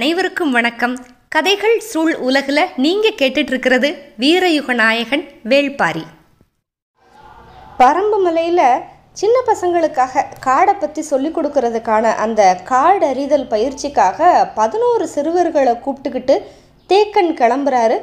அனைவருக்கும் வணக்கம் கதைகள் சூழ் உலகில் நீங்கள் கேட்டுட்ருக்கிறது வீரயுக நாயகன் வேள்பாரி பரம்பு மலையில் சின்ன பசங்களுக்காக காடை பற்றி சொல்லிக் கொடுக்கறதுக்கான அந்த காடறிதல் பயிற்சிக்காக பதினோரு சிறுவர்களை கூப்பிட்டுக்கிட்டு தேக்கன் கிளம்புறாரு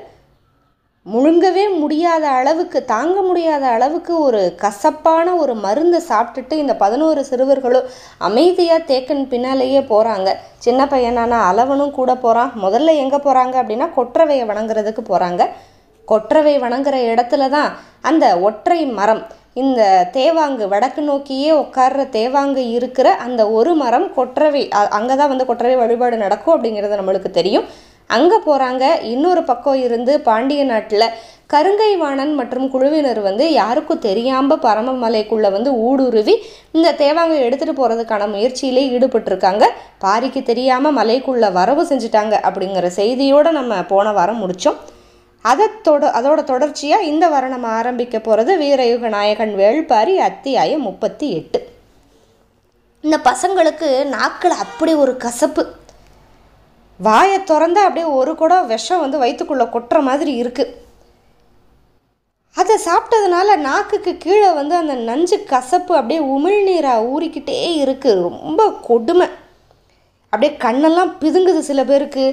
முழுங்கவே முடியாத அளவுக்கு தாங்க முடியாத அளவுக்கு ஒரு கசப்பான ஒரு மருந்தை சாப்பிட்டுட்டு இந்த பதினோரு சிறுவர்களும் அமைதியாக தேக்கன் பின்னாலேயே போகிறாங்க சின்ன பையனான அளவனும் கூட போகிறான் முதல்ல எங்கே போகிறாங்க அப்படின்னா கொற்றவையை வணங்குறதுக்கு போகிறாங்க கொற்றவை வணங்குற இடத்துல தான் அந்த ஒற்றை மரம் இந்த தேவாங்கு வடக்கு நோக்கியே உட்கார்ற தேவாங்கு இருக்கிற அந்த ஒரு மரம் கொற்றவை அங்கே தான் வந்து கொற்றவை வழிபாடு நடக்கும் அப்படிங்கிறது நம்மளுக்கு தெரியும் அங்கே போகிறாங்க இன்னொரு பக்கம் இருந்து பாண்டிய நாட்டில் கருங்கை வாணன் மற்றும் குழுவினர் வந்து யாருக்கும் தெரியாமல் பரமமலைக்குள்ளே வந்து ஊடுருவி இந்த தேவாங்க எடுத்துகிட்டு போகிறதுக்கான முயற்சியிலே ஈடுபட்டிருக்காங்க பாரிக்கு தெரியாமல் மலைக்குள்ளே வரவு செஞ்சுட்டாங்க அப்படிங்கிற செய்தியோடு நம்ம போன வாரம் முடித்தோம் அதை தொட அதோட தொடர்ச்சியாக இந்த வாரம் நம்ம ஆரம்பிக்க போகிறது வீரயுக நாயகன் வேள்பாரி அத்தியாயம் முப்பத்தி எட்டு இந்த பசங்களுக்கு நாக்கில் அப்படி ஒரு கசப்பு வாயை திறந்த அப்படியே ஒரு குடம் விஷம் வந்து வயிற்றுக்குள்ளே கொட்டுற மாதிரி இருக்குது அதை சாப்பிட்டதுனால நாக்குக்கு கீழே வந்து அந்த நஞ்சு கசப்பு அப்படியே உமிழ்நீராக ஊறிக்கிட்டே இருக்குது ரொம்ப கொடுமை அப்படியே கண்ணெல்லாம் பிதுங்குது சில பேருக்கு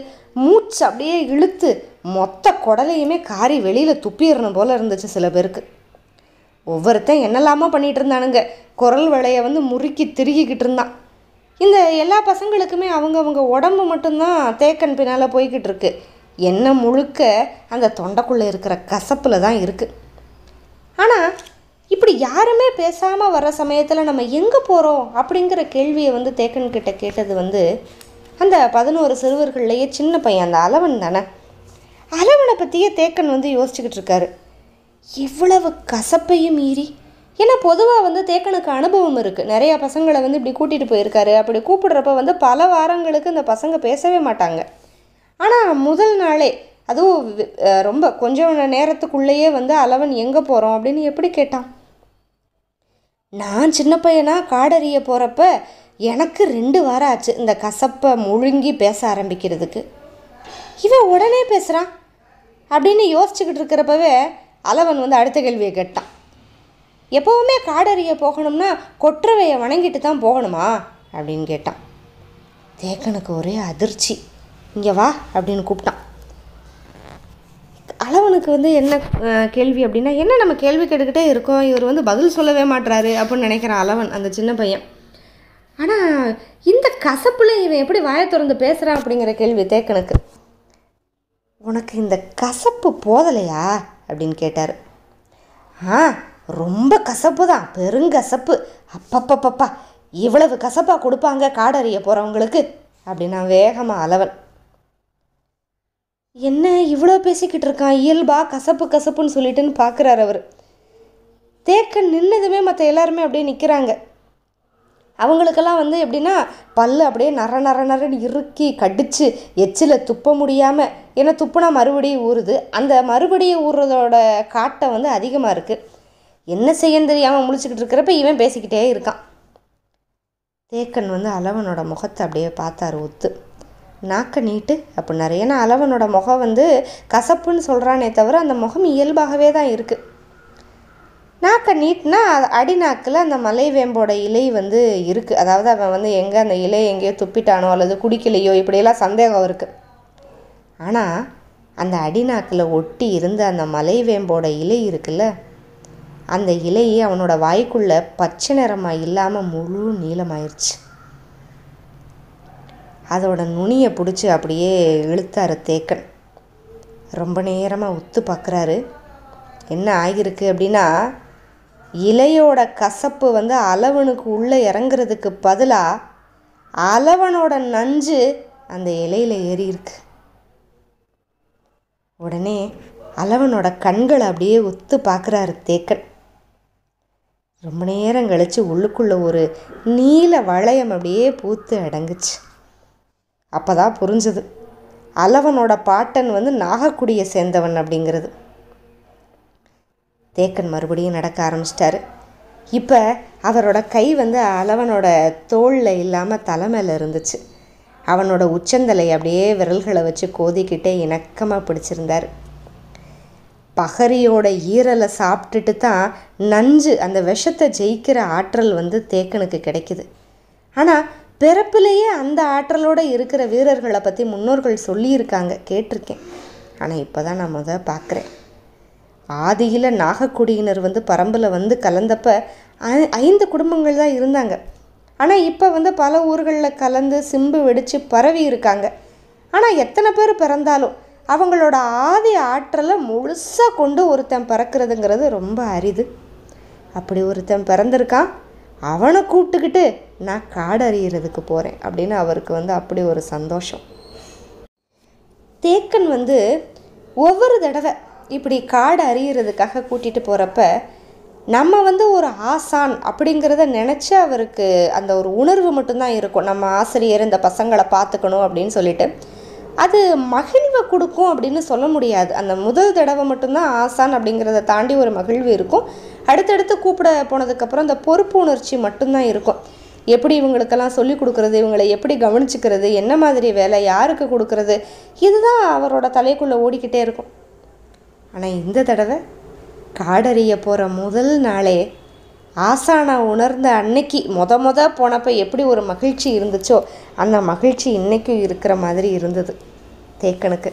மூச்சு அப்படியே இழுத்து மொத்த குடலையுமே காரி வெளியில் துப்பிடணும் போல் இருந்துச்சு சில பேருக்கு ஒவ்வொருத்தன் என்னெல்லாமோ பண்ணிகிட்டு இருந்தானுங்க குரல் வளைய வந்து முறுக்கி திருகிக்கிட்டு இருந்தான் இந்த எல்லா பசங்களுக்குமே அவங்கவுங்க உடம்பு மட்டும்தான் தேக்கன் பின்னால் போய்கிட்டு இருக்கு என்ன முழுக்க அந்த தொண்டைக்குள்ளே இருக்கிற கசப்பில் தான் இருக்குது ஆனால் இப்படி யாருமே பேசாமல் வர சமயத்தில் நம்ம எங்கே போகிறோம் அப்படிங்கிற கேள்வியை வந்து தேக்கன் கிட்டே கேட்டது வந்து அந்த பதினோரு சிறுவர்கள்லேயே சின்ன பையன் அந்த அலவன் தானே அலவனை பற்றியே தேக்கன் வந்து யோசிச்சுக்கிட்டு இருக்காரு இவ்வளவு கசப்பையும் மீறி ஏன்னா பொதுவாக வந்து தேக்கனுக்கு அனுபவம் இருக்குது நிறையா பசங்களை வந்து இப்படி கூட்டிகிட்டு போயிருக்காரு அப்படி கூப்பிடுறப்ப வந்து பல வாரங்களுக்கு இந்த பசங்க பேசவே மாட்டாங்க ஆனால் முதல் நாளே அதுவும் ரொம்ப கொஞ்சம் நேரத்துக்குள்ளேயே வந்து அளவன் எங்கே போகிறோம் அப்படின்னு எப்படி கேட்டான் நான் சின்ன பையனா காடறிய போகிறப்ப எனக்கு ரெண்டு வாரம் ஆச்சு இந்த கசப்பை முழுங்கி பேச ஆரம்பிக்கிறதுக்கு இவன் உடனே பேசுகிறான் அப்படின்னு யோசிச்சுக்கிட்டு இருக்கிறப்பவே அளவன் வந்து அடுத்த கேள்வியை கேட்டான் எப்போவுமே காடறிய போகணும்னா கொற்றவையை வணங்கிட்டு தான் போகணுமா அப்படின்னு கேட்டான் தேக்கனுக்கு ஒரே அதிர்ச்சி இங்கே வா அப்படின்னு கூப்பிட்டான் அளவனுக்கு வந்து என்ன கேள்வி அப்படின்னா என்ன நம்ம கேள்வி கேட்டுக்கிட்டே இருக்கோம் இவர் வந்து பதில் சொல்லவே மாட்டுறாரு அப்படின்னு நினைக்கிறான் அளவன் அந்த சின்ன பையன் ஆனால் இந்த கசப்பில் இவன் எப்படி வாயை திறந்து பேசுகிறான் அப்படிங்கிற கேள்வி தேக்கனுக்கு உனக்கு இந்த கசப்பு போதலையா அப்படின்னு கேட்டார் ஆ ரொம்ப கசப்பு தான் பெருங்கசப்பு அப்பப்பப்பப்பா இவ்வளவு கசப்பாக கொடுப்பாங்க காடறிய போகிறவங்களுக்கு அப்படின்னா வேகமாக அளவன் என்ன இவ்வளோ பேசிக்கிட்டு இருக்கான் இயல்பா கசப்பு கசப்புன்னு சொல்லிட்டுன்னு பார்க்குறாரு அவர் தேக்க நின்னதுமே மற்ற எல்லாருமே அப்படியே நிற்கிறாங்க அவங்களுக்கெல்லாம் வந்து எப்படின்னா பல் அப்படியே நர நர நரன்னு இறுக்கி கடித்து எச்சில் துப்ப முடியாமல் ஏன்னா துப்புனா மறுபடியும் ஊறுது அந்த மறுபடியும் ஊறுறதோட காட்டை வந்து அதிகமாக இருக்குது என்ன செய்யன்னு தெரியாமல் முழிச்சுக்கிட்டு இருக்கிறப்ப இவன் பேசிக்கிட்டே இருக்கான் தேக்கன் வந்து அளவனோட முகத்தை அப்படியே பார்த்தாரு ஒத்து நாக்க நீட்டு அப்போ ஏன்னா அளவனோட முகம் வந்து கசப்புன்னு சொல்கிறானே தவிர அந்த முகம் இயல்பாகவே தான் இருக்குது நாக்க நீட்னா அடிநாக்கில் அந்த மலைவேம்போட இலை வந்து இருக்குது அதாவது அவன் வந்து எங்கே அந்த இலை எங்கேயோ துப்பிட்டானோ அல்லது குடிக்கலையோ இப்படியெல்லாம் சந்தேகம் இருக்குது ஆனால் அந்த அடிநாக்கில் ஒட்டி இருந்த அந்த மலைவேம்போட இலை இருக்குல்ல அந்த இலையை அவனோட வாய்க்குள்ளே பச்சை நிறமாக இல்லாமல் முழு நீளமாயிருச்சு அதோட நுனியை பிடிச்சி அப்படியே இழுத்தாரு தேக்கன் ரொம்ப நேரமாக உத்து பார்க்குறாரு என்ன ஆகியிருக்கு அப்படின்னா இலையோட கசப்பு வந்து அளவனுக்கு உள்ளே இறங்குறதுக்கு பதிலாக அளவனோட நஞ்சு அந்த இலையில் ஏறியிருக்கு உடனே அளவனோட கண்களை அப்படியே ஒத்து பார்க்குறாரு தேக்கன் ரொம்ப நேரம் கழித்து உள்ளுக்குள்ளே ஒரு நீல வளையம் அப்படியே பூத்து அடங்குச்சு அப்போ தான் புரிஞ்சுது அளவனோட பாட்டன் வந்து நாகக்குடியை சேர்ந்தவன் அப்படிங்கிறது தேக்கன் மறுபடியும் நடக்க ஆரம்பிச்சிட்டாரு இப்போ அவரோட கை வந்து அளவனோட தோளில் இல்லாமல் தலைமையில் இருந்துச்சு அவனோட உச்சந்தலை அப்படியே விரல்களை வச்சு கோதிக்கிட்டே இணக்கமாக பிடிச்சிருந்தார் பகரியோட ஈரலை சாப்பிட்டுட்டு தான் நஞ்சு அந்த விஷத்தை ஜெயிக்கிற ஆற்றல் வந்து தேக்கனுக்கு கிடைக்குது ஆனால் பிறப்பிலேயே அந்த ஆற்றலோடு இருக்கிற வீரர்களை பற்றி முன்னோர்கள் சொல்லியிருக்காங்க கேட்டிருக்கேன் ஆனால் இப்போ தான் நான் முதல் பார்க்குறேன் ஆதியில் நாகக்குடியினர் வந்து பரம்பில் வந்து கலந்தப்ப ஐந்து குடும்பங்கள் தான் இருந்தாங்க ஆனால் இப்போ வந்து பல ஊர்களில் கலந்து சிம்பு வெடித்து பரவி இருக்காங்க ஆனால் எத்தனை பேர் பிறந்தாலும் அவங்களோட ஆதி ஆற்றலை முழுசாக கொண்டு ஒருத்தன் பிறக்கிறதுங்கிறது ரொம்ப அரிது அப்படி ஒருத்தன் பிறந்திருக்கான் அவனை கூப்பிட்டுக்கிட்டு நான் காடு அறியறதுக்கு போகிறேன் அப்படின்னு அவருக்கு வந்து அப்படி ஒரு சந்தோஷம் தேக்கன் வந்து ஒவ்வொரு தடவை இப்படி காடு அறியறதுக்காக கூட்டிகிட்டு போகிறப்ப நம்ம வந்து ஒரு ஆசான் அப்படிங்கிறத நினச்சி அவருக்கு அந்த ஒரு உணர்வு மட்டும்தான் இருக்கும் நம்ம ஆசிரியர் இந்த பசங்களை பார்த்துக்கணும் அப்படின்னு சொல்லிட்டு அது மகிழ்வை கொடுக்கும் அப்படின்னு சொல்ல முடியாது அந்த முதல் தடவை மட்டும்தான் ஆசான் அப்படிங்கிறத தாண்டி ஒரு மகிழ்வு இருக்கும் அடுத்தடுத்து கூப்பிட போனதுக்கப்புறம் அந்த பொறுப்பு உணர்ச்சி மட்டும்தான் இருக்கும் எப்படி இவங்களுக்கெல்லாம் சொல்லிக் கொடுக்குறது இவங்களை எப்படி கவனிச்சுக்கிறது என்ன மாதிரி வேலை யாருக்கு கொடுக்கறது இதுதான் அவரோட தலைக்குள்ளே ஓடிக்கிட்டே இருக்கும் ஆனால் இந்த தடவை காடறிய போகிற முதல் நாளே ஆசானா உணர்ந்த அன்னைக்கு மொத மொத போனப்போ எப்படி ஒரு மகிழ்ச்சி இருந்துச்சோ அந்த மகிழ்ச்சி இன்றைக்கும் இருக்கிற மாதிரி இருந்தது தேக்கனுக்கு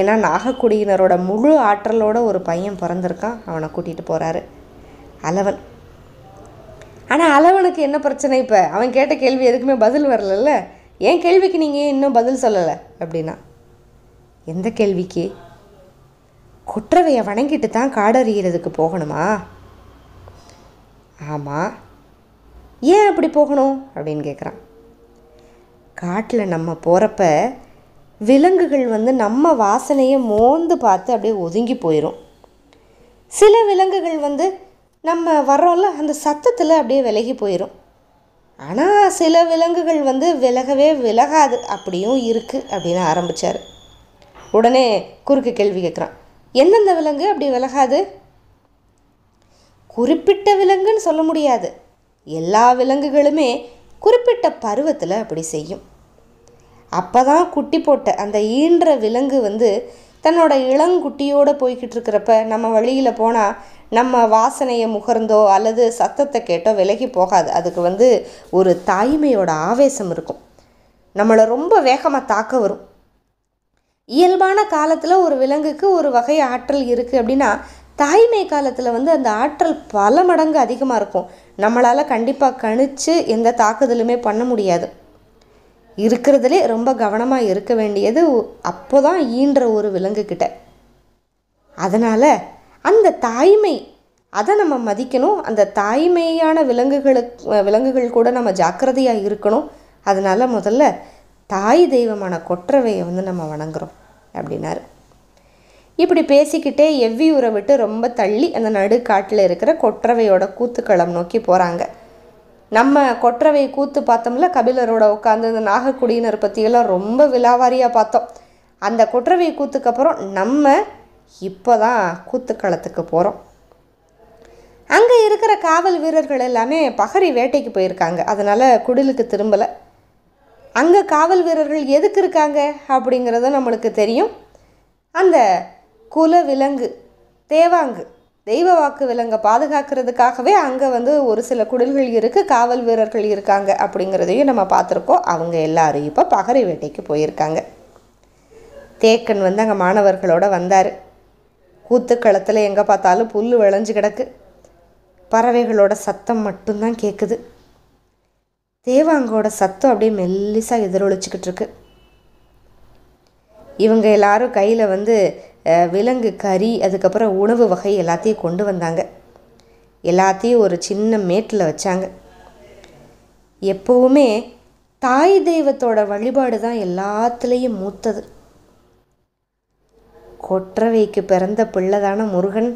ஏன்னா நாகக்குடியினரோட முழு ஆற்றலோட ஒரு பையன் பிறந்திருக்கான் அவனை கூட்டிகிட்டு போகிறாரு அலவன் ஆனால் அலவனுக்கு என்ன பிரச்சனை இப்போ அவன் கேட்ட கேள்வி எதுக்குமே பதில் வரலல்ல ஏன் கேள்விக்கு நீங்கள் இன்னும் பதில் சொல்லலை அப்படின்னா எந்த கேள்விக்கு குற்றவையை வணங்கிட்டு தான் காடறியிறதுக்கு போகணுமா ஆமாம் ஏன் அப்படி போகணும் அப்படின்னு கேட்குறான் காட்டில் நம்ம போகிறப்ப விலங்குகள் வந்து நம்ம வாசனையை மோந்து பார்த்து அப்படியே ஒதுங்கி போயிடும் சில விலங்குகள் வந்து நம்ம வர்றோம்ல அந்த சத்தத்தில் அப்படியே விலகி போயிடும் ஆனால் சில விலங்குகள் வந்து விலகவே விலகாது அப்படியும் இருக்குது அப்படின்னு ஆரம்பித்தார் உடனே குறுக்கு கேள்வி கேட்குறான் எந்தெந்த விலங்கு அப்படி விலகாது குறிப்பிட்ட விலங்குன்னு சொல்ல முடியாது எல்லா விலங்குகளுமே குறிப்பிட்ட பருவத்தில் அப்படி செய்யும் அப்போ தான் குட்டி போட்ட அந்த ஈன்ற விலங்கு வந்து தன்னோட இளங்குட்டியோடு போய்கிட்டு இருக்கிறப்ப நம்ம வழியில் போனால் நம்ம வாசனையை முகர்ந்தோ அல்லது சத்தத்தை கேட்டோ விலகி போகாது அதுக்கு வந்து ஒரு தாய்மையோட ஆவேசம் இருக்கும் நம்மளை ரொம்ப வேகமாக தாக்க வரும் இயல்பான காலத்தில் ஒரு விலங்குக்கு ஒரு வகை ஆற்றல் இருக்குது அப்படின்னா தாய்மை காலத்தில் வந்து அந்த ஆற்றல் பல மடங்கு அதிகமாக இருக்கும் நம்மளால் கண்டிப்பாக கணிச்சு எந்த தாக்குதலுமே பண்ண முடியாது இருக்கிறதுலே ரொம்ப கவனமாக இருக்க வேண்டியது அப்போ தான் ஈன்ற ஒரு விலங்குக்கிட்ட அதனால் அந்த தாய்மை அதை நம்ம மதிக்கணும் அந்த தாய்மையான விலங்குகளுக்கு விலங்குகள் கூட நம்ம ஜாக்கிரதையாக இருக்கணும் அதனால் முதல்ல தாய் தெய்வமான கொற்றவையை வந்து நம்ம வணங்குறோம் அப்படின்னாரு இப்படி பேசிக்கிட்டே எவ்வியூரை விட்டு ரொம்ப தள்ளி அந்த நடுக்காட்டில் இருக்கிற கொற்றவையோட கூத்துக்களம் நோக்கி போகிறாங்க நம்ம கொற்றவை கூத்து பார்த்தோம்ல கபிலரோட உட்காந்து இந்த நாகக்குடியினர் பற்றியெல்லாம் ரொம்ப விலாவாரியாக பார்த்தோம் அந்த கொற்றவை கூத்துக்கு அப்புறம் நம்ம இப்போ தான் கூத்துக்களத்துக்கு போகிறோம் அங்கே இருக்கிற காவல் வீரர்கள் எல்லாமே பகரி வேட்டைக்கு போயிருக்காங்க அதனால் குடிலுக்கு திரும்பலை அங்கே காவல் வீரர்கள் எதுக்கு இருக்காங்க அப்படிங்கிறது நம்மளுக்கு தெரியும் அந்த குல விலங்கு தேவாங்கு தெய்வ வாக்கு விலங்கை பாதுகாக்கிறதுக்காகவே அங்கே வந்து ஒரு சில குடில்கள் இருக்குது காவல் வீரர்கள் இருக்காங்க அப்படிங்கிறதையும் நம்ம பார்த்துருக்கோம் அவங்க எல்லாரும் இப்போ பகரை வேட்டைக்கு போயிருக்காங்க தேக்கன் வந்து அங்கே மாணவர்களோடு வந்தார் கூத்துக்களத்தில் எங்கே பார்த்தாலும் புல் விளைஞ்சு கிடக்கு பறவைகளோட சத்தம் மட்டும்தான் கேட்குது தேவாங்கோட சத்தம் அப்படியே மெல்லிசாக எதிரொலிச்சிக்கிட்டு இருக்கு இவங்க எல்லாரும் கையில் வந்து விலங்கு கறி அதுக்கப்புறம் உணவு வகை எல்லாத்தையும் கொண்டு வந்தாங்க எல்லாத்தையும் ஒரு சின்ன மேட்டில் வச்சாங்க எப்போவுமே தாய் தெய்வத்தோட வழிபாடு தான் எல்லாத்துலேயும் மூத்தது கொற்றவைக்கு பிறந்த பிள்ளை தானே முருகன்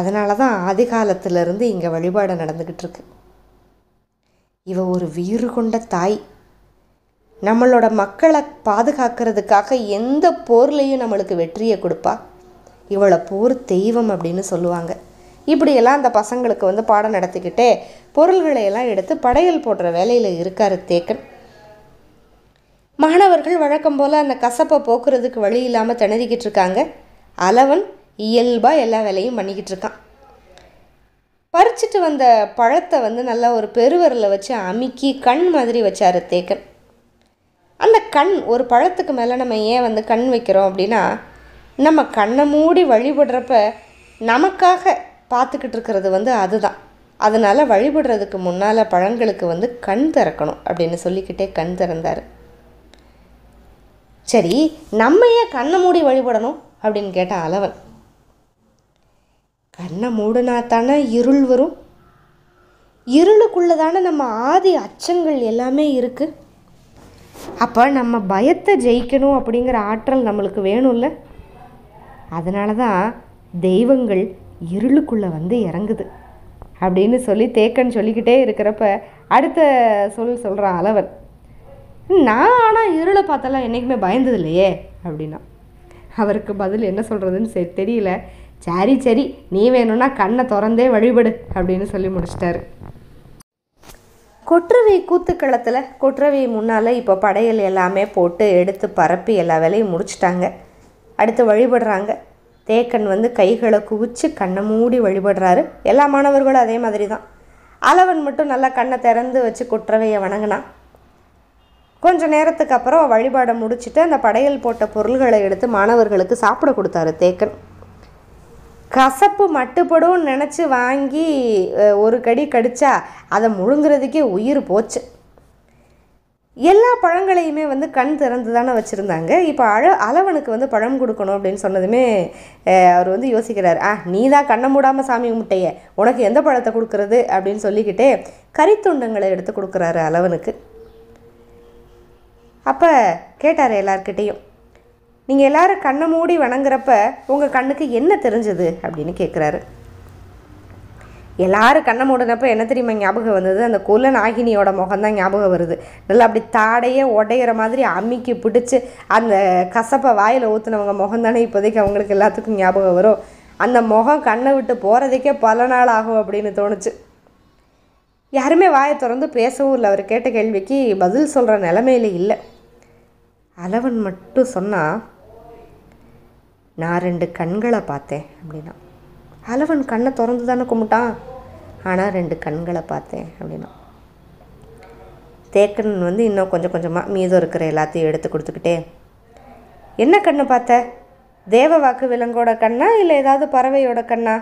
அதனால தான் ஆதி காலத்திலிருந்து இங்கே வழிபாடு நடந்துக்கிட்டு இருக்கு இவ ஒரு வீறு கொண்ட தாய் நம்மளோட மக்களை பாதுகாக்கிறதுக்காக எந்த போர்லேயும் நம்மளுக்கு வெற்றியை கொடுப்பா இவ்வளோ போர் தெய்வம் அப்படின்னு சொல்லுவாங்க இப்படியெல்லாம் அந்த பசங்களுக்கு வந்து பாடம் நடத்திக்கிட்டே பொருள்களை எல்லாம் எடுத்து படையல் போடுற வேலையில் இருக்கார் தேக்கன் மாணவர்கள் வழக்கம் போல் அந்த கசப்பை போக்குறதுக்கு வழி இல்லாமல் திணறிக்கிட்டு இருக்காங்க அளவன் இயல்பாக எல்லா வேலையும் பண்ணிக்கிட்டு இருக்கான் பறிச்சிட்டு வந்த பழத்தை வந்து நல்லா ஒரு பெருவரில் வச்சு அமுக்கி கண் மாதிரி வச்சார் தேக்கன் அந்த கண் ஒரு பழத்துக்கு மேலே நம்ம ஏன் வந்து கண் வைக்கிறோம் அப்படின்னா நம்ம கண்ணை மூடி வழிபடுறப்ப நமக்காக பார்த்துக்கிட்டு இருக்கிறது வந்து அதுதான் அதனால் வழிபடுறதுக்கு முன்னால் பழங்களுக்கு வந்து கண் திறக்கணும் அப்படின்னு சொல்லிக்கிட்டே கண் திறந்தார் சரி நம்ம ஏன் கண்ணை மூடி வழிபடணும் அப்படின்னு கேட்டான் அளவன் கண்ணை மூடினா தானே இருள் வரும் இருளுக்குள்ளே தானே நம்ம ஆதி அச்சங்கள் எல்லாமே இருக்குது அப்போ நம்ம பயத்தை ஜெயிக்கணும் அப்படிங்கிற ஆற்றல் நம்மளுக்கு வேணும்ல அதனால தான் தெய்வங்கள் இருளுக்குள்ளே வந்து இறங்குது அப்படின்னு சொல்லி தேக்கன் சொல்லிக்கிட்டே இருக்கிறப்ப அடுத்த சொல் சொல்கிறான் அளவன் நான் ஆனால் இருளை பார்த்தாலும் என்றைக்குமே பயந்தது இல்லையே அப்படின்னா அவருக்கு பதில் என்ன சொல்கிறதுன்னு சரி தெரியல சரி சரி நீ வேணும்னா கண்ணை திறந்தே வழிபடு அப்படின்னு சொல்லி முடிச்சிட்டாரு கொற்றவை கூத்துக்களத்தில் கொற்றவை முன்னால் இப்போ படையல் எல்லாமே போட்டு எடுத்து பரப்பி எல்லா வேலையும் முடிச்சிட்டாங்க அடுத்து வழிபடுறாங்க தேக்கன் வந்து கைகளை குவிச்சு கண்ணை மூடி வழிபடுறாரு எல்லா மாணவர்களும் அதே மாதிரி தான் அளவன் மட்டும் நல்லா கண்ணை திறந்து வச்சு குற்றவையை வணங்கினான் கொஞ்சம் நேரத்துக்கு அப்புறம் வழிபாடை முடிச்சுட்டு அந்த படையல் போட்ட பொருள்களை எடுத்து மாணவர்களுக்கு சாப்பிட கொடுத்தாரு தேக்கன் கசப்பு மட்டுப்படும் நினச்சி வாங்கி ஒரு கடி கடித்தா அதை முழுங்கிறதுக்கே உயிர் போச்சு எல்லா பழங்களையுமே வந்து கண் திறந்து தானே வச்சுருந்தாங்க இப்போ அழ அளவனுக்கு வந்து பழம் கொடுக்கணும் அப்படின்னு சொன்னதுமே அவர் வந்து யோசிக்கிறார் ஆ நீ தான் கண்ணை மூடாமல் சாமி முட்டைய உனக்கு எந்த பழத்தை கொடுக்குறது அப்படின்னு சொல்லிக்கிட்டே கறித்துண்டங்களை எடுத்து கொடுக்குறாரு அளவனுக்கு அப்போ கேட்டார் எல்லார்கிட்டேயும் நீங்கள் எல்லோரும் கண்ணை மூடி வணங்குறப்ப உங்கள் கண்ணுக்கு என்ன தெரிஞ்சது அப்படின்னு கேட்குறாரு எல்லாரும் கண்ணை மூடினப்போ என்ன தெரியுமா ஞாபகம் வந்தது அந்த குல நாகினியோட முகம்தான் ஞாபகம் வருது நல்லா அப்படி தாடையே உடையிற மாதிரி அம்மிக்கு பிடிச்சி அந்த கசப்பை வாயில் ஊற்றுனவங்க முகம் தானே இப்போதைக்கு அவங்களுக்கு எல்லாத்துக்கும் ஞாபகம் வரும் அந்த முகம் கண்ணை விட்டு போகிறதுக்கே பல நாள் ஆகும் அப்படின்னு தோணுச்சு யாருமே வாயை திறந்து பேசவும் இல்லை அவர் கேட்ட கேள்விக்கு பதில் சொல்கிற நிலமையில இல்லை அளவன் மட்டும் சொன்னால் நான் ரெண்டு கண்களை பார்த்தேன் அப்படின்னா அலவன் கண்ணை திறந்து தானே கும்பிட்டான் ஆனால் ரெண்டு கண்களை பார்த்தேன் அப்படின்னா தேக்கன் வந்து இன்னும் கொஞ்சம் கொஞ்சமாக மீதம் இருக்கிற எல்லாத்தையும் எடுத்து கொடுத்துக்கிட்டே என்ன கண்ணு பார்த்த தேவ வாக்கு விலங்கோட கண்ணா இல்லை ஏதாவது பறவையோட கண்ணா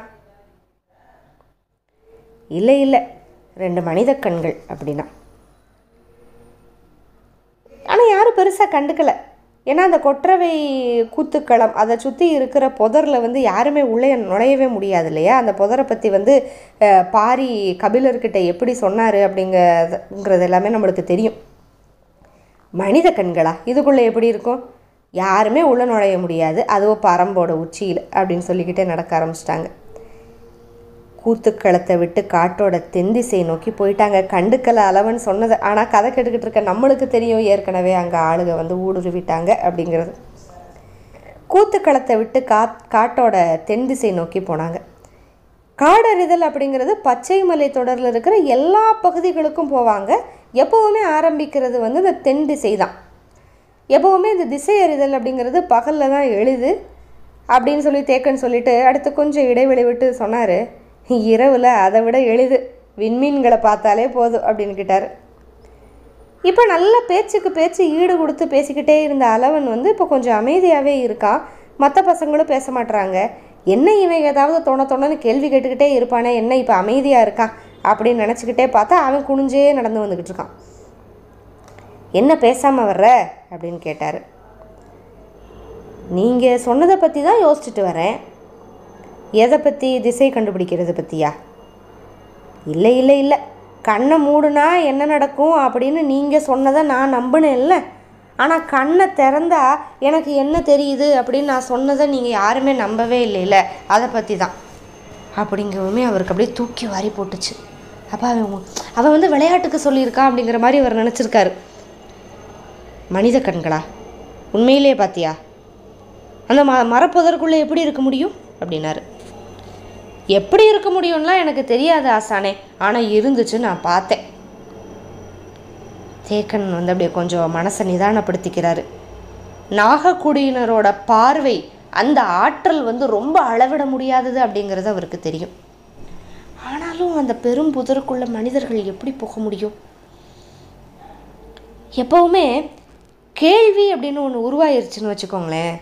இல்லை இல்லை ரெண்டு மனித கண்கள் அப்படின்னா ஆனால் யாரும் பெருசாக கண்டுக்கலை ஏன்னா அந்த கொற்றவை கூத்துக்களம் அதை சுற்றி இருக்கிற புதரில் வந்து யாருமே உள்ளே நுழையவே முடியாது இல்லையா அந்த புதரை பற்றி வந்து பாரி கபிலர்கிட்ட எப்படி சொன்னார் அப்படிங்கிறது எல்லாமே நம்மளுக்கு தெரியும் மனித கண்களா இதுக்குள்ளே எப்படி இருக்கும் யாருமே உள்ளே நுழைய முடியாது அதுவும் பரம்போட உச்சியில் அப்படின்னு சொல்லிக்கிட்டே நடக்க ஆரம்பிச்சிட்டாங்க கூத்துக்களத்தை விட்டு காட்டோட தெந்திசை நோக்கி போயிட்டாங்க கண்டுக்கல அளவன் சொன்னது ஆனால் கதை கேட்டுக்கிட்டு இருக்க நம்மளுக்கு தெரியும் ஏற்கனவே அங்கே ஆளுக வந்து ஊடுருவிட்டாங்க அப்படிங்கிறது கூத்துக்களத்தை விட்டு கா காட்டோட தென் திசை நோக்கி போனாங்க காடறிதல் அப்படிங்கிறது பச்சை மலை தொடரில் இருக்கிற எல்லா பகுதிகளுக்கும் போவாங்க எப்போவுமே ஆரம்பிக்கிறது வந்து இந்த தென் திசை தான் எப்போவுமே இந்த திசை அறிதல் அப்படிங்கிறது பகலில் தான் எழுது அப்படின்னு சொல்லி தேக்கன்னு சொல்லிட்டு அடுத்து கொஞ்சம் இடைவெளி விட்டு சொன்னார் இரவில் அதை விட எளிது விண்மீன்களை பார்த்தாலே போதும் அப்படின்னுக்கிட்டாரு இப்போ நல்ல பேச்சுக்கு பேச்சு ஈடு கொடுத்து பேசிக்கிட்டே இருந்த அளவன் வந்து இப்போ கொஞ்சம் அமைதியாகவே இருக்கான் மற்ற பசங்களும் பேச மாட்டுறாங்க என்ன இவன் ஏதாவது தொண தொண்டன்னு கேள்வி கேட்டுக்கிட்டே இருப்பானே என்ன இப்போ அமைதியாக இருக்கான் அப்படின்னு நினச்சிக்கிட்டே பார்த்தா அவன் குனிஞ்சே நடந்து வந்துக்கிட்டு இருக்கான் என்ன பேசாமல் வர்ற அப்படின்னு கேட்டார் நீங்கள் சொன்னதை பற்றி தான் யோசிச்சுட்டு வரேன் எதை பற்றி திசை கண்டுபிடிக்கிறது பற்றியா இல்லை இல்லை இல்லை கண்ணை மூடுனா என்ன நடக்கும் அப்படின்னு நீங்கள் சொன்னதை நான் நம்பினேன் இல்லை ஆனால் கண்ணை திறந்தா எனக்கு என்ன தெரியுது அப்படின்னு நான் சொன்னதை நீங்கள் யாருமே நம்பவே இல்லைல்ல அதை பற்றி தான் அப்படிங்கிறவுமே அவருக்கு அப்படியே தூக்கி வாரி போட்டுச்சு அப்போ அவன் அவன் வந்து விளையாட்டுக்கு சொல்லியிருக்கா அப்படிங்கிற மாதிரி அவர் நினச்சிருக்காரு மனித கண்களா உண்மையிலே பார்த்தியா அந்த ம மரப்பதற்குள்ளே எப்படி இருக்க முடியும் அப்படின்னாரு எப்படி இருக்க முடியும்லாம் எனக்கு தெரியாது ஆசானே ஆனால் இருந்துச்சு நான் பார்த்தேன் தேக்கன் வந்து அப்படியே கொஞ்சம் மனசை நிதானப்படுத்திக்கிறாரு நாகக்குடியினரோட பார்வை அந்த ஆற்றல் வந்து ரொம்ப அளவிட முடியாதது அப்படிங்கிறது அவருக்கு தெரியும் ஆனாலும் அந்த பெரும் புதருக்குள்ள மனிதர்கள் எப்படி போக முடியும் எப்போவுமே கேள்வி அப்படின்னு ஒன்று உருவாயிருச்சுன்னு வச்சுக்கோங்களேன்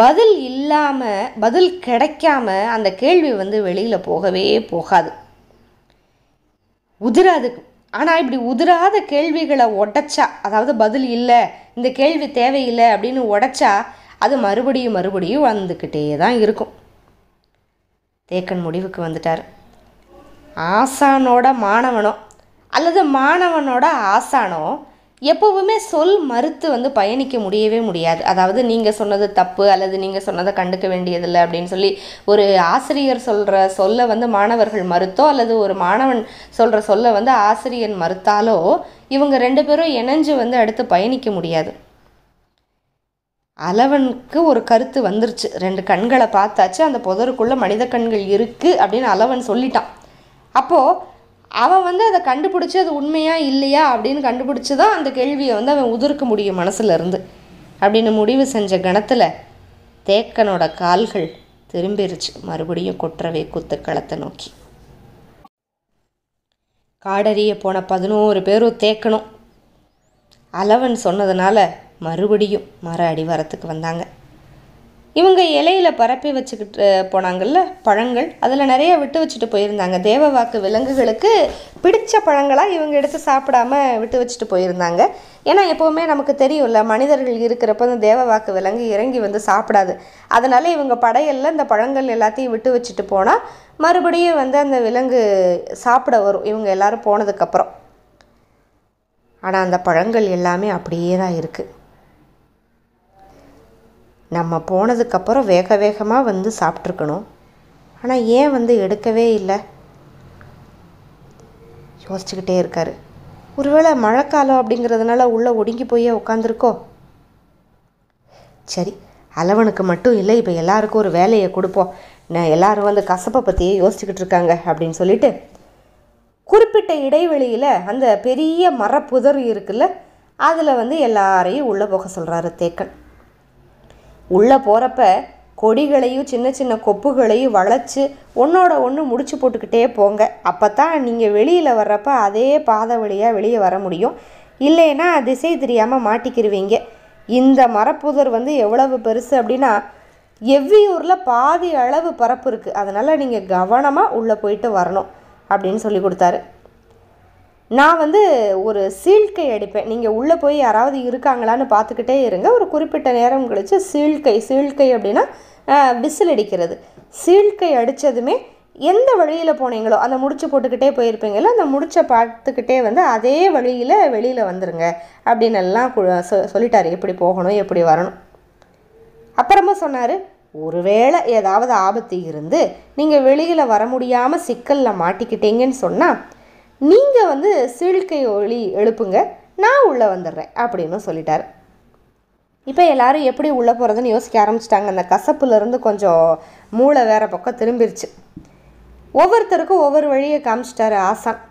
பதில் இல்லாமல் பதில் கிடைக்காம அந்த கேள்வி வந்து வெளியில் போகவே போகாது உதிராது ஆனால் இப்படி உதிராத கேள்விகளை உடைச்சா அதாவது பதில் இல்லை இந்த கேள்வி தேவையில்லை அப்படின்னு உடைச்சா அது மறுபடியும் மறுபடியும் வந்துக்கிட்டே தான் இருக்கும் தேக்கன் முடிவுக்கு வந்துட்டார் ஆசானோட மாணவனோ அல்லது மாணவனோட ஆசானோ எப்போவுமே சொல் மறுத்து வந்து பயணிக்க முடியவே முடியாது அதாவது நீங்கள் சொன்னது தப்பு அல்லது நீங்கள் சொன்னதை கண்டுக்க வேண்டியதில்லை அப்படின்னு சொல்லி ஒரு ஆசிரியர் சொல்கிற சொல்ல வந்து மாணவர்கள் மறுத்தோ அல்லது ஒரு மாணவன் சொல்கிற சொல்ல வந்து ஆசிரியர் மறுத்தாலோ இவங்க ரெண்டு பேரும் இணைஞ்சு வந்து அடுத்து பயணிக்க முடியாது அளவனுக்கு ஒரு கருத்து வந்துருச்சு ரெண்டு கண்களை பார்த்தாச்சு அந்த புதருக்குள்ளே மனித கண்கள் இருக்குது அப்படின்னு அளவன் சொல்லிட்டான் அப்போது அவன் வந்து அதை கண்டுபிடிச்சி அது உண்மையா இல்லையா அப்படின்னு கண்டுபிடிச்சி தான் அந்த கேள்வியை வந்து அவன் உதிர்க்க முடியும் மனசுலேருந்து அப்படின்னு முடிவு செஞ்ச கணத்தில் தேக்கனோட கால்கள் திரும்பிருச்சு மறுபடியும் கொற்றவை குத்துக்களத்தை நோக்கி காடறிய போன பதினோரு பேரும் தேக்கணும் அலவன் சொன்னதுனால மறுபடியும் மர அடிவாரத்துக்கு வந்தாங்க இவங்க இலையில் பரப்பி வச்சுக்கிட்டு போனாங்கள்ல பழங்கள் அதில் நிறைய விட்டு வச்சுட்டு போயிருந்தாங்க தேவ வாக்கு விலங்குகளுக்கு பிடித்த பழங்களாக இவங்க எடுத்து சாப்பிடாம விட்டு வச்சுட்டு போயிருந்தாங்க ஏன்னா எப்போவுமே நமக்கு தெரியும்ல மனிதர்கள் இருக்கிறப்ப அந்த தேவ வாக்கு விலங்கு இறங்கி வந்து சாப்பிடாது அதனால் இவங்க படையலில் இந்த பழங்கள் எல்லாத்தையும் விட்டு வச்சுட்டு போனால் மறுபடியும் வந்து அந்த விலங்கு சாப்பிட வரும் இவங்க எல்லோரும் போனதுக்கப்புறம் ஆனால் அந்த பழங்கள் எல்லாமே அப்படியே தான் இருக்குது நம்ம போனதுக்கப்புறம் வேக வேகமாக வந்து சாப்பிட்ருக்கணும் ஆனால் ஏன் வந்து எடுக்கவே இல்லை யோசிச்சுக்கிட்டே இருக்கார் ஒருவேளை மழைக்காலம் அப்படிங்கிறதுனால உள்ளே ஒடுங்கி போயே உட்காந்துருக்கோ சரி அளவனுக்கு மட்டும் இல்லை இப்போ எல்லாருக்கும் ஒரு வேலையை கொடுப்போம் நான் எல்லோரும் வந்து கசப்பை பற்றியே யோசிச்சுக்கிட்டு இருக்காங்க அப்படின்னு சொல்லிட்டு குறிப்பிட்ட இடைவெளியில் அந்த பெரிய மரப்புதர் இருக்குல்ல அதில் வந்து எல்லாரையும் உள்ளே போக சொல்கிறாரு தேக்கன் உள்ளே போகிறப்ப கொடிகளையும் சின்ன சின்ன கொப்புகளையும் வளைச்சி ஒன்றோட ஒன்று முடிச்சு போட்டுக்கிட்டே போங்க அப்போ தான் நீங்கள் வெளியில் வர்றப்ப அதே பாதை வழியாக வெளியே வர முடியும் இல்லைன்னா திசை தெரியாமல் மாட்டிக்கிருவீங்க இந்த மரப்புதர் வந்து எவ்வளவு பெருசு அப்படின்னா எவ்வியூரில் பாதி அளவு பரப்பு இருக்குது அதனால் நீங்கள் கவனமாக உள்ளே போயிட்டு வரணும் அப்படின்னு சொல்லி கொடுத்தாரு நான் வந்து ஒரு சீழ்கை அடிப்பேன் நீங்கள் உள்ளே போய் யாராவது இருக்காங்களான்னு பார்த்துக்கிட்டே இருங்க ஒரு குறிப்பிட்ட நேரம் கழித்து சீழ்கை சீழ்கை அப்படின்னா விசில் அடிக்கிறது சீழ்கை அடித்ததுமே எந்த வழியில் போனீங்களோ அந்த முடிச்சு போட்டுக்கிட்டே போயிருப்பீங்களோ அந்த முடிச்சை பார்த்துக்கிட்டே வந்து அதே வழியில் வெளியில் வந்துடுங்க அப்படின்னு எல்லாம் சொல்லிட்டார் எப்படி போகணும் எப்படி வரணும் அப்புறமா சொன்னார் ஒருவேளை ஏதாவது ஆபத்து இருந்து நீங்கள் வெளியில் வர முடியாமல் சிக்கலில் மாட்டிக்கிட்டீங்கன்னு சொன்னால் நீங்கள் வந்து சில்கை ஒளி எழுப்புங்க நான் உள்ளே வந்துடுறேன் அப்படின்னு சொல்லிட்டார் இப்போ எல்லோரும் எப்படி உள்ளே போகிறதுன்னு யோசிக்க ஆரம்பிச்சிட்டாங்க அந்த கசப்புலேருந்து கொஞ்சம் மூளை வேறு பக்கம் திரும்பிருச்சு ஒவ்வொருத்தருக்கும் ஒவ்வொரு வழியை காமிச்சிட்டாரு ஆசான்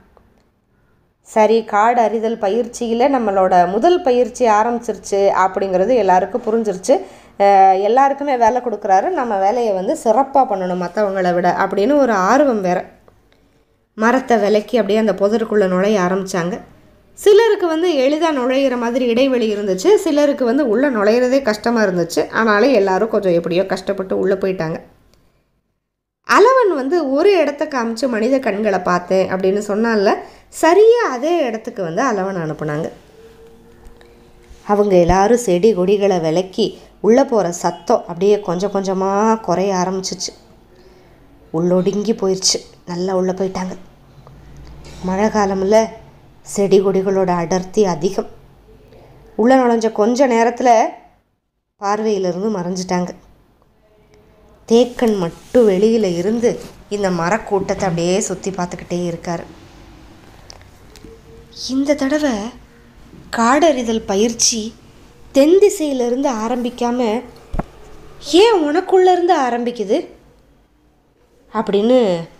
சரி காடு அறிதல் பயிற்சியில் நம்மளோட முதல் பயிற்சி ஆரம்பிச்சிருச்சு அப்படிங்கிறது எல்லாருக்கும் புரிஞ்சிருச்சு எல்லாருக்குமே வேலை கொடுக்குறாரு நம்ம வேலையை வந்து சிறப்பாக பண்ணணும் மற்றவங்களை விட அப்படின்னு ஒரு ஆர்வம் வேறு மரத்தை விலக்கி அப்படியே அந்த புதருக்குள்ளே நுழைய ஆரம்பித்தாங்க சிலருக்கு வந்து எளிதாக நுழையிற மாதிரி இடைவெளி இருந்துச்சு சிலருக்கு வந்து உள்ளே நுழையிறதே கஷ்டமாக இருந்துச்சு ஆனாலும் எல்லோரும் கொஞ்சம் எப்படியோ கஷ்டப்பட்டு உள்ளே போயிட்டாங்க அலவன் வந்து ஒரு இடத்த காமிச்சு மனித கண்களை பார்த்தேன் அப்படின்னு சொன்னால சரியாக அதே இடத்துக்கு வந்து அலவன் அனுப்புனாங்க அவங்க எல்லாரும் செடி கொடிகளை விலக்கி உள்ளே போகிற சத்தம் அப்படியே கொஞ்சம் கொஞ்சமாக குறைய ஆரம்பிச்சிச்சு உள்ளொடுங்கி போயிடுச்சு நல்லா உள்ளே போயிட்டாங்க மழை காலமில் செடி கொடிகளோட அடர்த்தி அதிகம் உள்ளே நுழைஞ்ச கொஞ்ச நேரத்தில் பார்வையிலிருந்து மறைஞ்சிட்டாங்க தேக்கன் மட்டும் வெளியில் இருந்து இந்த மரக்கூட்டத்தை அப்படியே சுற்றி பார்த்துக்கிட்டே இருக்கார் இந்த தடவை காடறிதல் பயிற்சி தென் திசையிலிருந்து ஆரம்பிக்காமல் ஏன் உனக்குள்ளேருந்து ஆரம்பிக்குது அப்படின்னு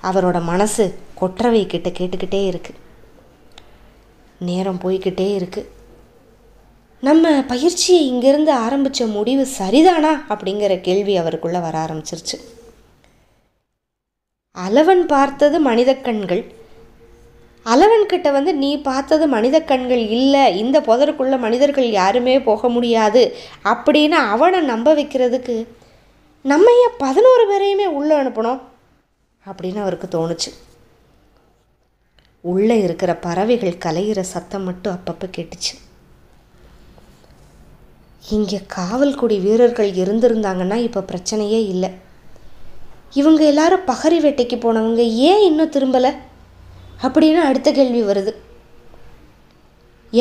அவரோட மனசு கொற்றவை கிட்ட கேட்டுக்கிட்டே இருக்குது நேரம் போய்கிட்டே இருக்குது நம்ம பயிற்சியை இங்கேருந்து ஆரம்பித்த முடிவு சரிதானா அப்படிங்கிற கேள்வி அவருக்குள்ளே வர ஆரம்பிச்சிருச்சு அளவன் பார்த்தது மனித கண்கள் கிட்ட வந்து நீ பார்த்தது மனித கண்கள் இல்லை இந்த புதருக்குள்ள மனிதர்கள் யாருமே போக முடியாது அப்படின்னு அவனை நம்ப வைக்கிறதுக்கு நம்ம ஏன் பதினோரு பேரையுமே உள்ளே அனுப்பணும் அப்படின்னு அவருக்கு தோணுச்சு உள்ளே இருக்கிற பறவைகள் கலையிற சத்தம் மட்டும் அப்பப்போ கேட்டுச்சு இங்கே காவல்குடி வீரர்கள் இருந்திருந்தாங்கன்னா இப்போ பிரச்சனையே இல்லை இவங்க எல்லாரும் பகரி வேட்டைக்கு போனவங்க ஏன் இன்னும் திரும்பலை அப்படின்னு அடுத்த கேள்வி வருது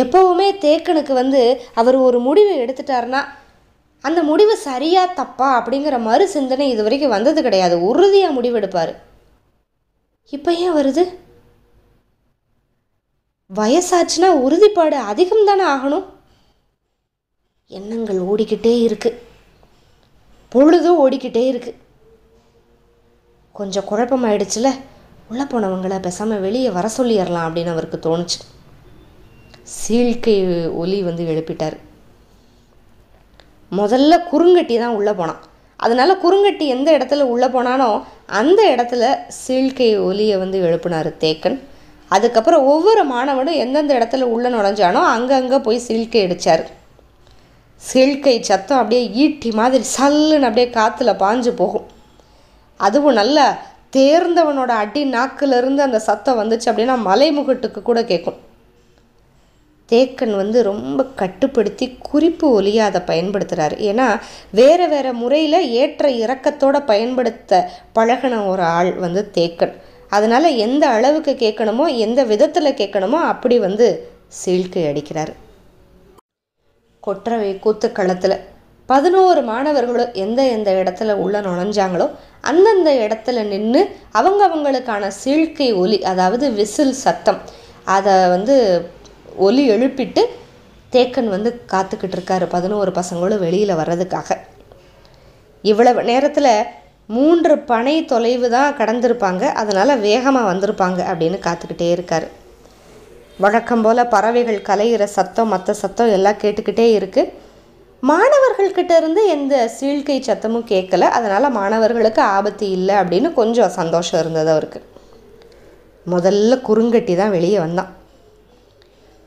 எப்போவுமே தேக்கனுக்கு வந்து அவர் ஒரு முடிவு எடுத்துட்டாருன்னா அந்த முடிவு சரியா தப்பா அப்படிங்கிற மறு சிந்தனை இது வரைக்கும் வந்தது கிடையாது உறுதியாக முடிவெடுப்பார் இப்போ ஏன் வருது வயசாச்சுன்னா உறுதிப்பாடு அதிகம் தானே ஆகணும் எண்ணங்கள் ஓடிக்கிட்டே இருக்கு பொழுதும் ஓடிக்கிட்டே இருக்கு கொஞ்சம் குழப்பமாயிடுச்சுல உள்ளே போனவங்களை பேசாமல் வெளியே வர சொல்லிடலாம் அப்படின்னு அவருக்கு தோணுச்சு சீழ்க்கை ஒலி வந்து எழுப்பிட்டார் முதல்ல குறுங்கட்டி தான் உள்ளே போனான் அதனால் குறுங்கட்டி எந்த இடத்துல உள்ளே போனானோ அந்த இடத்துல சீழ்கை ஒலியை வந்து எழுப்பினார் தேக்கன் அதுக்கப்புறம் ஒவ்வொரு மாணவனும் எந்தெந்த இடத்துல உள்ள நுழைஞ்சானோ அங்கங்கே போய் சீழ்கை அடித்தார் சீழ்கை சத்தம் அப்படியே ஈட்டி மாதிரி சல்லுன்னு அப்படியே காற்றுல பாஞ்சு போகும் அதுவும் நல்ல தேர்ந்தவனோட அடி நாக்கிலிருந்து அந்த சத்தம் வந்துச்சு அப்படின்னா மலைமுகட்டுக்கு கூட கேட்கும் தேக்கன் வந்து ரொம்ப கட்டுப்படுத்தி குறிப்பு ஒலியாக அதை பயன்படுத்துகிறாரு ஏன்னா வேறு வேறு முறையில் ஏற்ற இறக்கத்தோடு பயன்படுத்த பழகின ஒரு ஆள் வந்து தேக்கன் அதனால் எந்த அளவுக்கு கேட்கணுமோ எந்த விதத்தில் கேட்கணுமோ அப்படி வந்து சீழ்க்கு அடிக்கிறார் கொற்றவை கூத்து களத்தில் பதினோரு மாணவர்களும் எந்த எந்த இடத்துல உள்ள நுழைஞ்சாங்களோ அந்தந்த இடத்துல நின்று அவங்கவங்களுக்கான சீழ்க்கை ஒலி அதாவது விசில் சத்தம் அதை வந்து ஒலி எழுப்பிட்டு தேக்கன் வந்து காத்துக்கிட்டு இருக்காரு பதினோரு பசங்களும் வெளியில் வர்றதுக்காக இவ்வளவு நேரத்தில் மூன்று பனை தொலைவு தான் கடந்திருப்பாங்க அதனால் வேகமாக வந்திருப்பாங்க அப்படின்னு காத்துக்கிட்டே இருக்கார் வழக்கம் போல் பறவைகள் கலையிற சத்தம் மற்ற சத்தம் எல்லாம் கேட்டுக்கிட்டே இருக்குது மாணவர்கள்கிட்ட இருந்து எந்த சீழ்கை சத்தமும் கேட்கல அதனால் மாணவர்களுக்கு ஆபத்து இல்லை அப்படின்னு கொஞ்சம் சந்தோஷம் இருந்தது அவருக்கு முதல்ல குறுங்கட்டி தான் வெளியே வந்தான்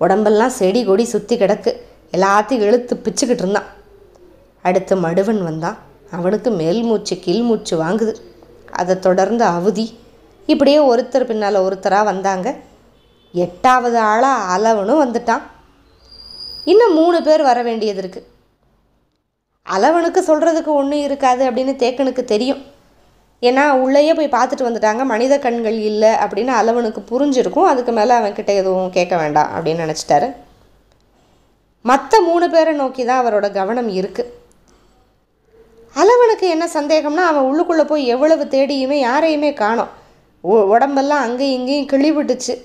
உடம்பெல்லாம் செடி கொடி சுற்றி கிடக்கு எல்லாத்தையும் இழுத்து பிச்சுக்கிட்டு இருந்தான் அடுத்து மடுவன் வந்தான் அவனுக்கு மேல் மூச்சு கீழ் மூச்சு வாங்குது அதை தொடர்ந்து அவதி இப்படியே ஒருத்தர் பின்னால் ஒருத்தராக வந்தாங்க எட்டாவது ஆளாக அளவனும் வந்துட்டான் இன்னும் மூணு பேர் வர வேண்டியது இருக்குது அளவனுக்கு சொல்கிறதுக்கு ஒன்றும் இருக்காது அப்படின்னு தேக்கனுக்கு தெரியும் ஏன்னா உள்ளேயே போய் பார்த்துட்டு வந்துட்டாங்க மனித கண்கள் இல்லை அப்படின்னு அளவனுக்கு புரிஞ்சிருக்கும் அதுக்கு மேலே அவன் கிட்டே எதுவும் கேட்க வேண்டாம் அப்படின்னு நினச்சிட்டாரு மற்ற மூணு பேரை நோக்கி தான் அவரோட கவனம் இருக்குது அளவனுக்கு என்ன சந்தேகம்னா அவன் உள்ளுக்குள்ளே போய் எவ்வளவு தேடியுமே யாரையுமே காணோம் உடம்பெல்லாம் அங்கேயும் இங்கேயும் கிழிவிட்டுச்சு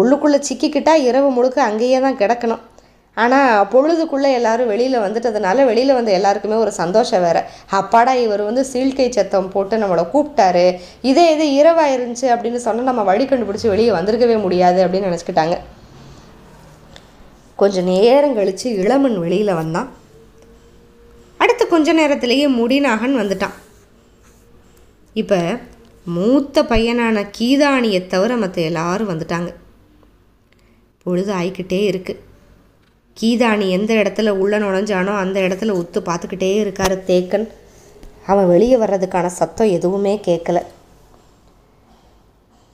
உள்ளுக்குள்ளே சிக்கிக்கிட்டால் இரவு முழுக்க அங்கேயே தான் கிடக்கணும் ஆனால் பொழுதுக்குள்ளே எல்லோரும் வெளியில் வந்துட்டதுனால வெளியில் வந்த எல்லாருக்குமே ஒரு சந்தோஷம் வேறு அப்பாடா இவர் வந்து சீழ்கை சத்தம் போட்டு நம்மளை கூப்பிட்டாரு இதே இது இரவாயிருந்துச்சு அப்படின்னு சொன்னால் நம்ம வழி கண்டுபிடிச்சி வெளியே வந்திருக்கவே முடியாது அப்படின்னு நினச்சிக்கிட்டாங்க கொஞ்சம் நேரம் கழித்து இளமன் வெளியில் வந்தான் அடுத்து கொஞ்ச நேரத்திலேயே முடிநாகன் வந்துட்டான் இப்போ மூத்த பையனான கீதானியை தவிர மற்ற எல்லோரும் வந்துட்டாங்க பொழுது ஆயிக்கிட்டே இருக்குது கீதானி எந்த இடத்துல உள்ள நுழைஞ்சானோ அந்த இடத்துல உத்து பார்த்துக்கிட்டே இருக்கார் தேக்கன் அவன் வெளியே வர்றதுக்கான சத்தம் எதுவுமே கேட்கல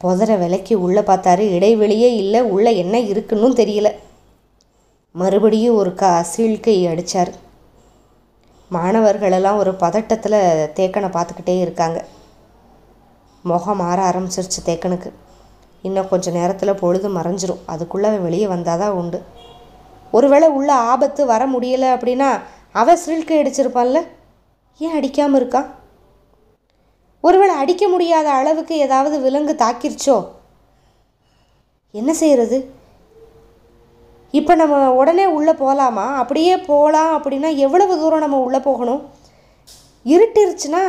புதற விலைக்கு உள்ளே பார்த்தாரு இடைவெளியே இல்லை உள்ளே என்ன இருக்குன்னு தெரியல மறுபடியும் ஒரு க அசீழ்கை அடித்தார் மாணவர்களெல்லாம் ஒரு பதட்டத்தில் தேக்கனை பார்த்துக்கிட்டே இருக்காங்க முகம் மாற ஆரம்பிச்சிருச்சு தேக்கனுக்கு இன்னும் கொஞ்சம் நேரத்தில் பொழுது மறைஞ்சிரும் அதுக்குள்ளே வெளியே வந்தால் தான் உண்டு ஒருவேளை உள்ள ஆபத்து வர முடியலை அப்படின்னா அவன் ஸ்ரில்க்கு அடிச்சிருப்பான்ல ஏன் அடிக்காமல் இருக்கான் ஒருவேளை அடிக்க முடியாத அளவுக்கு ஏதாவது விலங்கு தாக்கிருச்சோ என்ன செய்கிறது இப்போ நம்ம உடனே உள்ளே போகலாமா அப்படியே போகலாம் அப்படின்னா எவ்வளவு தூரம் நம்ம உள்ளே போகணும் இருட்டிருச்சுன்னா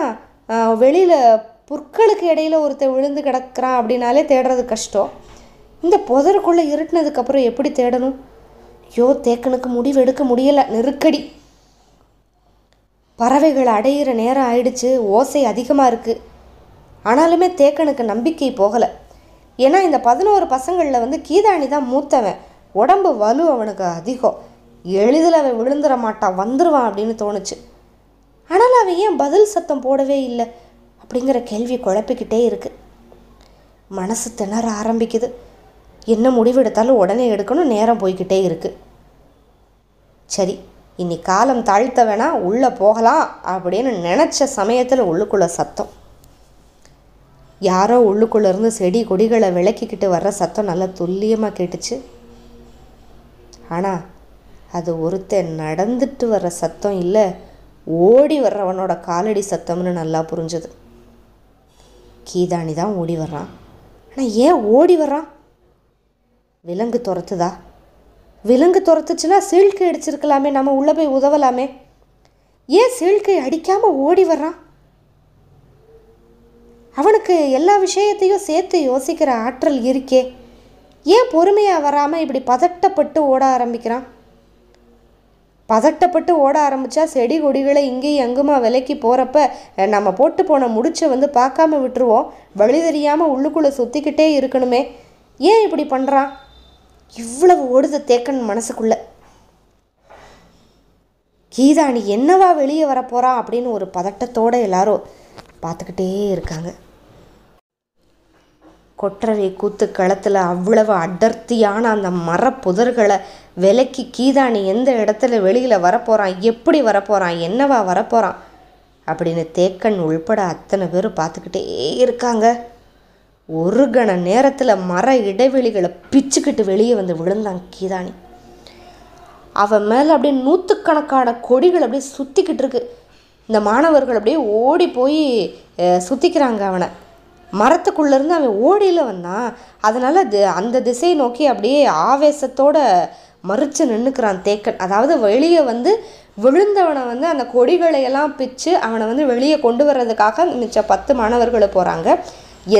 வெளியில் புற்களுக்கு இடையில் ஒருத்த விழுந்து கிடக்கிறான் அப்படின்னாலே தேடுறது கஷ்டம் இந்த புதருக்குள்ளே இருட்டினதுக்கப்புறம் எப்படி தேடணும் ஐயோ தேக்கனுக்கு முடிவு எடுக்க முடியலை நெருக்கடி பறவைகள் அடையிற நேரம் ஆயிடுச்சு ஓசை அதிகமாக இருக்குது ஆனாலுமே தேக்கனுக்கு நம்பிக்கை போகலை ஏன்னா இந்த பதினோரு பசங்களில் வந்து கீதாணி தான் மூத்தவன் உடம்பு வலு அவனுக்கு அதிகம் எளிதில் அவன் விழுந்துட மாட்டான் வந்துடுவான் அப்படின்னு தோணுச்சு ஆனால் அவன் ஏன் பதில் சத்தம் போடவே இல்லை அப்படிங்கிற கேள்வி குழப்பிக்கிட்டே இருக்குது மனசு திணற ஆரம்பிக்குது என்ன முடிவெடுத்தாலும் உடனே எடுக்கணும் நேரம் போய்கிட்டே இருக்குது சரி இன்னி காலம் தாழ்த்த வேணா உள்ளே போகலாம் அப்படின்னு நினச்ச சமயத்தில் உள்ளுக்குள்ளே சத்தம் யாரோ உள்ளுக்குள்ளேருந்து செடி கொடிகளை விளக்கிக்கிட்டு வர்ற சத்தம் நல்லா துல்லியமாக கேட்டுச்சு ஆனால் அது ஒருத்தன் நடந்துட்டு வர்ற சத்தம் இல்லை ஓடி வர்றவனோட காலடி சத்தம்னு நல்லா புரிஞ்சுது கீதாணி தான் ஓடி வர்றான் ஆனால் ஏன் ஓடி வர்றான் விலங்கு துரத்துதா விலங்கு துரத்துச்சுன்னா சீழ்க்கை அடிச்சிருக்கலாமே நம்ம உள்ளே போய் உதவலாமே ஏன் சீழ்க்கை அடிக்காமல் ஓடி வர்றான் அவனுக்கு எல்லா விஷயத்தையும் சேர்த்து யோசிக்கிற ஆற்றல் இருக்கே ஏன் பொறுமையாக வராமல் இப்படி பதட்டப்பட்டு ஓட ஆரம்பிக்கிறான் பதட்டப்பட்டு ஓட ஆரம்பித்தா செடி கொடிகளை இங்கேயும் அங்குமா விலைக்கு போகிறப்ப நம்ம போட்டு போன முடிச்ச வந்து பார்க்காம விட்டுருவோம் வழி தெரியாமல் உள்ளுக்குள்ளே சுற்றிக்கிட்டே இருக்கணுமே ஏன் இப்படி பண்ணுறான் இவ்வளவு ஓடுது தேக்கன் மனசுக்குள்ளே கீதா நீ என்னவா வெளியே வரப்போறா அப்படின்னு ஒரு பதட்டத்தோடு எல்லாரும் பார்த்துக்கிட்டே இருக்காங்க கொற்றரை கூத்து களத்தில் அவ்வளவு அடர்த்தியான அந்த மர புதர்களை விலக்கி கீதாணி எந்த இடத்துல வெளியில் வரப்போகிறான் எப்படி வரப்போகிறான் என்னவா வரப்போகிறான் அப்படின்னு தேக்கன் உள்பட அத்தனை பேரும் பார்த்துக்கிட்டே இருக்காங்க ஒரு கண நேரத்தில் மர இடைவெளிகளை பிச்சுக்கிட்டு வெளியே வந்து விழுந்தான் கீதானி அவன் மேலே அப்படியே நூற்றுக்கணக்கான கொடிகள் அப்படியே சுற்றிக்கிட்டு இருக்கு இந்த மாணவர்கள் அப்படியே ஓடி போய் சுற்றிக்கிறாங்க அவனை மரத்துக்குள்ளேருந்து அவன் ஓடியில் வந்தான் அதனால் அது அந்த திசையை நோக்கி அப்படியே ஆவேசத்தோட மறித்து நின்றுக்கிறான் தேக்கன் அதாவது வெளியே வந்து விழுந்தவனை வந்து அந்த கொடிகளையெல்லாம் பிச்சு அவனை வந்து வெளியே கொண்டு வர்றதுக்காக மிச்ச பத்து மாணவர்களை போகிறாங்க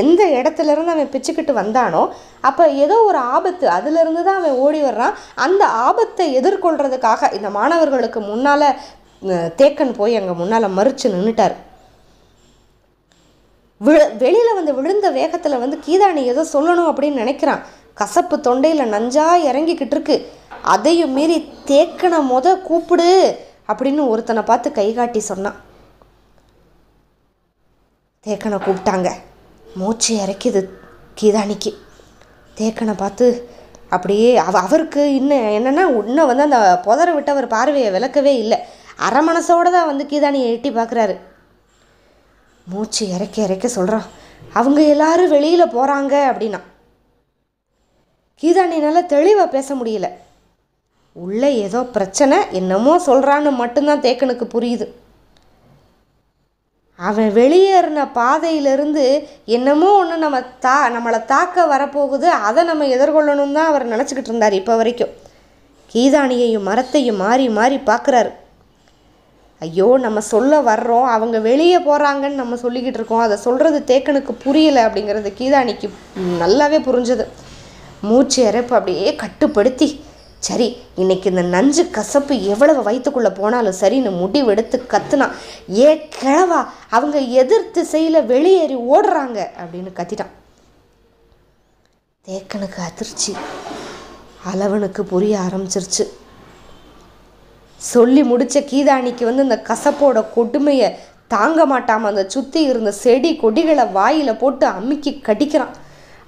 எந்த இடத்துலேருந்து அவன் பிச்சுக்கிட்டு வந்தானோ அப்போ ஏதோ ஒரு ஆபத்து அதுலேருந்து தான் அவன் ஓடி வர்றான் அந்த ஆபத்தை எதிர்கொள்கிறதுக்காக இந்த மாணவர்களுக்கு முன்னால் தேக்கன் போய் அங்கே முன்னால் மறித்து நின்றுட்டார் விழு வெளியில் வந்து விழுந்த வேகத்தில் வந்து கீதானி ஏதோ சொல்லணும் அப்படின்னு நினைக்கிறான் கசப்பு தொண்டையில் நஞ்சா இறங்கிக்கிட்டு இருக்கு அதையும் மீறி தேக்கனை முத கூப்பிடு அப்படின்னு ஒருத்தனை பார்த்து கைகாட்டி சொன்னான் தேக்கனை கூப்பிட்டாங்க மூச்சு இறக்கிது கீதானிக்கு தேக்கனை பார்த்து அப்படியே அவ அவருக்கு இன்னும் என்னென்னா இன்னும் வந்து அந்த புதரை விட்டு அவர் பார்வையை விளக்கவே இல்லை அரை மனசோடு தான் வந்து கீதானியை எட்டி பார்க்குறாரு மூச்சு இறக்க இறக்க சொல்கிறான் அவங்க எல்லாரும் வெளியில் போகிறாங்க அப்படின்னா கீதானினால் தெளிவாக பேச முடியல உள்ளே ஏதோ பிரச்சனை என்னமோ சொல்கிறான்னு மட்டும்தான் தேக்கனுக்கு புரியுது அவன் வெளியேறின பாதையிலிருந்து என்னமோ ஒன்று நம்ம தா நம்மளை தாக்க வரப்போகுது அதை நம்ம எதிர்கொள்ளணும் தான் அவர் நினச்சிக்கிட்டு இருந்தார் இப்போ வரைக்கும் கீதானியையும் மரத்தையும் மாறி மாறி பார்க்குறாரு ஐயோ நம்ம சொல்ல வர்றோம் அவங்க வெளியே போகிறாங்கன்னு நம்ம சொல்லிக்கிட்டு இருக்கோம் அதை சொல்கிறது தேக்கனுக்கு புரியலை அப்படிங்கிறது கீதானிக்கு நல்லாவே புரிஞ்சது மூச்சு இறப்பு அப்படியே கட்டுப்படுத்தி சரி இன்னைக்கு இந்த நஞ்சு கசப்பு எவ்வளவு வயிற்றுக்குள்ளே போனாலும் சரின்னு முடிவெடுத்து கத்துனான் ஏ கிழவா அவங்க எதிர்த்து செய்யல வெளியேறி ஓடுறாங்க அப்படின்னு கத்திட்டான் தேக்கனுக்கு அதிர்ச்சி அளவனுக்கு புரிய ஆரம்பிச்சிருச்சு சொல்லி முடித்த கீதாணிக்கு வந்து இந்த கசப்போட கொடுமையை தாங்க மாட்டாமல் அந்த சுற்றி இருந்த செடி கொடிகளை வாயில் போட்டு அமுக்கி கடிக்கிறான்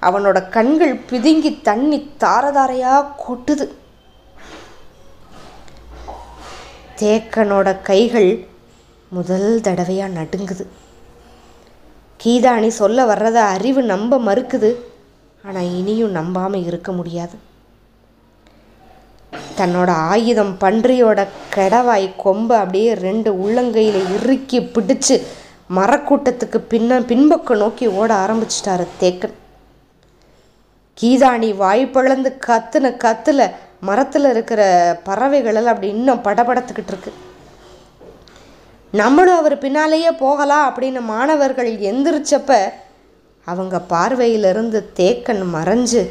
அவனோட கண்கள் பிதுங்கி தண்ணி தாரதாரையாக கொட்டுது தேக்கனோட கைகள் முதல் தடவையாக நடுங்குது கீதாணி சொல்ல வர்றத அறிவு நம்ப மறுக்குது ஆனால் இனியும் நம்பாமல் இருக்க முடியாது தன்னோட ஆயுதம் பன்றியோட கெடவாய் கொம்பை அப்படியே ரெண்டு உள்ளங்கையில் இறுக்கி பிடிச்சு மரக்கூட்டத்துக்கு பின்ன பின்பக்கம் நோக்கி ஓட ஆரம்பிச்சிட்டாரு தேக்கன் கீதாணி வாய்ப்பழந்து கத்துன கத்துல மரத்தில் இருக்கிற பறவைகளெல்லாம் அப்படி இன்னும் படபடத்துக்கிட்டு இருக்கு நம்மளும் அவர் பின்னாலேயே போகலாம் அப்படின்னு மாணவர்கள் எந்திரிச்சப்ப அவங்க பார்வையிலிருந்து தேக்கன் மறைஞ்சு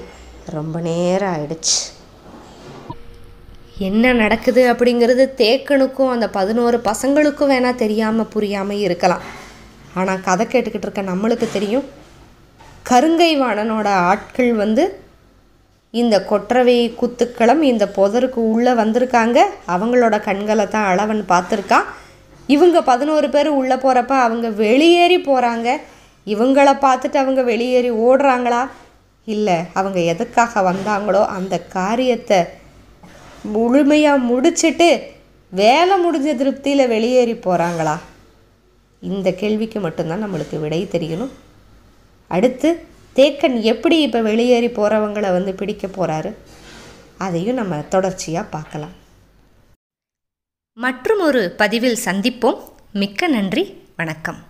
ரொம்ப நேரம் ஆயிடுச்சு என்ன நடக்குது அப்படிங்கிறது தேக்கனுக்கும் அந்த பதினோரு பசங்களுக்கும் வேணால் தெரியாமல் புரியாமல் இருக்கலாம் ஆனால் கதை கேட்டுக்கிட்டு இருக்க நம்மளுக்கு தெரியும் கருங்கை வாணனோட ஆட்கள் வந்து இந்த கொற்றவை குத்துக்களும் இந்த புதருக்கு உள்ளே வந்திருக்காங்க அவங்களோட கண்களை தான் அளவன் பார்த்துருக்கான் இவங்க பதினோரு பேர் உள்ளே போகிறப்ப அவங்க வெளியேறி போகிறாங்க இவங்கள பார்த்துட்டு அவங்க வெளியேறி ஓடுறாங்களா இல்லை அவங்க எதுக்காக வந்தாங்களோ அந்த காரியத்தை முழுமையாக முடிச்சுட்டு வேலை முடிஞ்ச திருப்தியில் வெளியேறி போகிறாங்களா இந்த கேள்விக்கு மட்டும்தான் நம்மளுக்கு விடை தெரியணும் அடுத்து தேக்கன் எப்படி இப்போ வெளியேறி போகிறவங்களை வந்து பிடிக்க போகிறாரு அதையும் நம்ம தொடர்ச்சியாக பார்க்கலாம் மற்றும் ஒரு பதிவில் சந்திப்போம் மிக்க நன்றி வணக்கம்